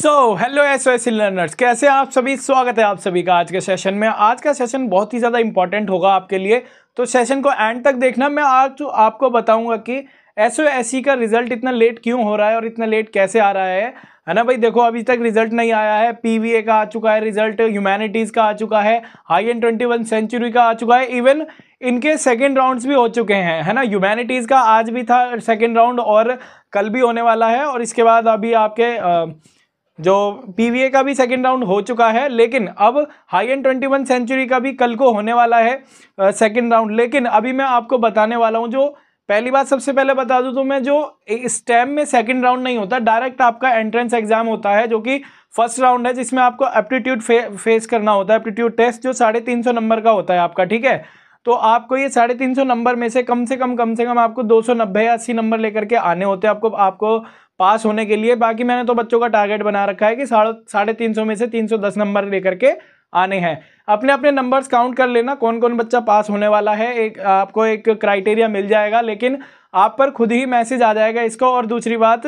सो hello S S learners कैसे आप सभी स्वागत है आप सभी का आज के सेशन में आज का सेशन बहुत ही ज़्यादा इंपॉर्टेंट होगा आपके लिए तो सेशन को एंड तक देखना मैं आज आपको बताऊंगा कि एस ओ e का रिजल्ट इतना लेट क्यों हो रहा है और इतना लेट कैसे आ रहा है है ना भाई देखो अभी तक रिजल्ट नहीं आया है ए का आ चुका है रिजल्ट ह्यूमैनिटीज़ का आ चुका है high end twenty one century का आ चुका है इवन इनके सेकेंड राउंड्स भी हो चुके हैं है ना ह्यूमैनिटीज़ का आज भी था सेकेंड राउंड और कल भी होने वाला है और इसके बाद अभी आपके आ, जो पीवीए का भी सेकेंड राउंड हो चुका है लेकिन अब high end twenty one century का भी कल को होने वाला है सेकेंड राउंड लेकिन अभी मैं आपको बताने वाला हूँ जो पहली बात सबसे पहले बता दूं तो मैं जो स्टेम में सेकंड राउंड नहीं होता डायरेक्ट आपका एंट्रेंस एग्जाम होता है जो कि फर्स्ट राउंड है जिसमें आपको एप्टीट्यूड फे, फेस करना होता है एप्टीट्यूड टेस्ट जो साढ़े तीन सौ नंबर का होता है आपका ठीक है तो आपको ये साढ़े तीन सौ नंबर में से कम से कम कम से कम आपको दो सौ नब्बे या अस्सी नंबर लेकर के आने होते हैं आपको आपको पास होने के लिए बाकी मैंने तो बच्चों का टारगेट बना रखा है कि साढ़े साढ़े तीन सौ में से तीन सौ दस नंबर लेकर के आने हैं अपने अपने नंबर्स काउंट कर लेना कौन कौन बच्चा पास होने वाला है एक आपको एक क्राइटेरिया मिल जाएगा लेकिन आप पर खुद ही मैसेज आ जाएगा इसका और दूसरी बात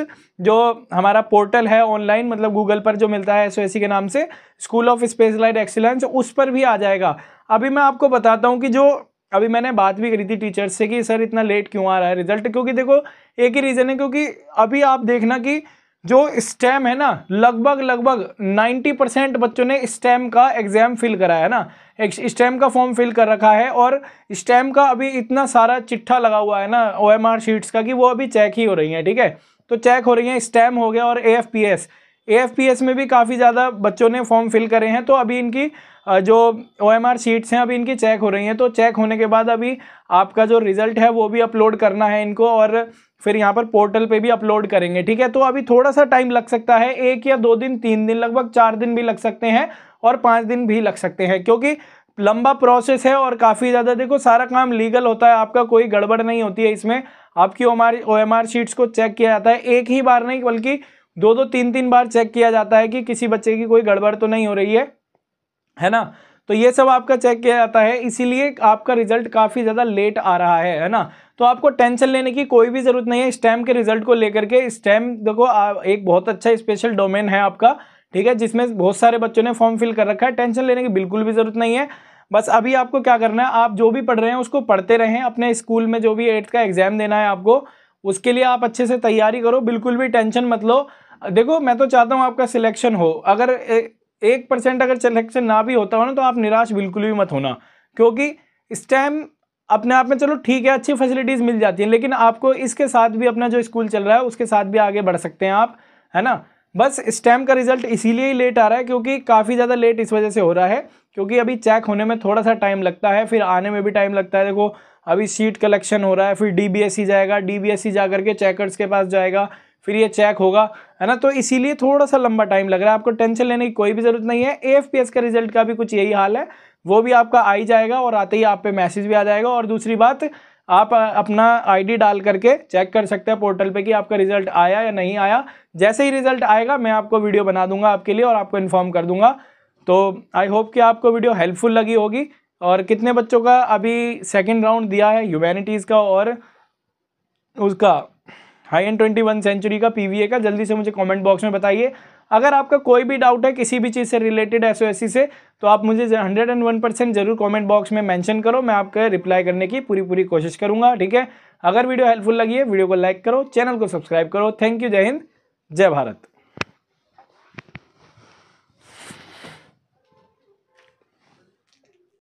जो हमारा पोर्टल है ऑनलाइन मतलब गूगल पर जो मिलता है एस e के नाम से स्कूल ऑफ स्पेस एक्सीलेंस उस पर भी आ जाएगा अभी मैं आपको बताता हूँ कि जो अभी मैंने बात भी करी थी टीचर्स से कि सर इतना लेट क्यों आ रहा है रिजल्ट क्योंकि देखो एक ही रीज़न है क्योंकि अभी आप देखना कि जो स्टेम है ना लगभग लगभग 90 परसेंट बच्चों ने स्टेम का एग्ज़ाम फिल कराया है ना स्टेम का फॉर्म फिल कर रखा है और स्टेम का अभी इतना सारा चिट्ठा लगा हुआ है ना आर शीट्स का कि वो अभी चेक ही हो रही हैं ठीक है तो चेक हो रही हैं स्टेम हो गया और पी एस में भी काफ़ी ज़्यादा बच्चों ने फॉर्म फिल करे हैं तो अभी इनकी जो ओ एम आर शीट्स हैं अभी इनकी चेक हो रही हैं तो चेक होने के बाद अभी आपका जो रिज़ल्ट है वो भी अपलोड करना है इनको और फिर यहाँ पर पोर्टल पे भी अपलोड करेंगे ठीक है तो अभी थोड़ा सा टाइम लग सकता है एक या दो दिन तीन दिन लगभग चार दिन भी लग सकते हैं और पाँच दिन भी लग सकते हैं क्योंकि लंबा प्रोसेस है और काफ़ी ज़्यादा देखो सारा काम लीगल होता है आपका कोई गड़बड़ नहीं होती है इसमें आपकी ओ एम आर शीट्स को चेक किया जाता है एक ही बार नहीं बल्कि दो दो तीन तीन बार चेक किया जाता है कि किसी बच्चे की कोई गड़बड़ तो नहीं हो रही है है ना तो ये सब आपका चेक किया जाता है इसीलिए आपका रिजल्ट काफ़ी ज़्यादा लेट आ रहा है है ना तो आपको टेंशन लेने की कोई भी ज़रूरत नहीं है स्टैम के रिजल्ट को लेकर के स्टैम देखो एक बहुत अच्छा स्पेशल डोमेन है आपका ठीक है जिसमें बहुत सारे बच्चों ने फॉर्म फिल कर रखा है टेंशन लेने की बिल्कुल भी ज़रूरत नहीं है बस अभी आपको क्या करना है आप जो भी पढ़ रहे हैं उसको पढ़ते रहें अपने स्कूल में जो भी एट्थ का एग्ज़ाम देना है आपको उसके लिए आप अच्छे से तैयारी करो बिल्कुल भी टेंशन मत लो देखो मैं तो चाहता हूँ आपका सिलेक्शन हो अगर एक परसेंट अगर सिलेक्शन ना भी होता हो ना तो आप निराश बिल्कुल भी मत होना क्योंकि इस टाइम अपने आप में चलो ठीक है अच्छी फैसिलिटीज़ मिल जाती हैं लेकिन आपको इसके साथ भी अपना जो स्कूल चल रहा है उसके साथ भी आगे बढ़ सकते हैं आप है ना बस स्टैम का रिजल्ट इसीलिए ही लेट आ रहा है क्योंकि काफ़ी ज़्यादा लेट इस वजह से हो रहा है क्योंकि अभी चेक होने में थोड़ा सा टाइम लगता है फिर आने में भी टाइम लगता है देखो अभी सीट कलेक्शन हो रहा है फिर डी e जाएगा डी जा करके चेकर्स के पास जाएगा फिर ये चेक होगा है ना तो इसीलिए थोड़ा सा लंबा टाइम लग रहा है आपको टेंशन लेने की कोई भी ज़रूरत नहीं है ए का रिजल्ट का भी कुछ यही हाल है वो भी आपका आ ही जाएगा और आते ही आप पे मैसेज भी आ जाएगा और दूसरी बात आप अपना आईडी डाल करके चेक कर सकते हैं पोर्टल पे कि आपका रिजल्ट आया या नहीं आया जैसे ही रिजल्ट आएगा मैं आपको वीडियो बना दूंगा आपके लिए और आपको इन्फॉर्म कर दूंगा तो आई होप कि आपको वीडियो हेल्पफुल लगी होगी और कितने बच्चों का अभी सेकेंड राउंड दिया है ह्यूमैनिटीज़ का और उसका high end twenty one century का पीवीए का जल्दी से मुझे कमेंट बॉक्स में बताइए अगर आपका कोई भी डाउट है किसी भी चीज़ से रिलेटेड एस से तो आप मुझे हंड्रेड एंड वन परसेंट जरूर कॉमेंट बॉक्स में मैंशन करो मैं आपके रिप्लाई करने की पूरी पूरी कोशिश करूँगा ठीक है अगर वीडियो हेल्पफुल लगी है वीडियो को लाइक करो चैनल को सब्सक्राइब करो थैंक यू जय हिंद जय भारत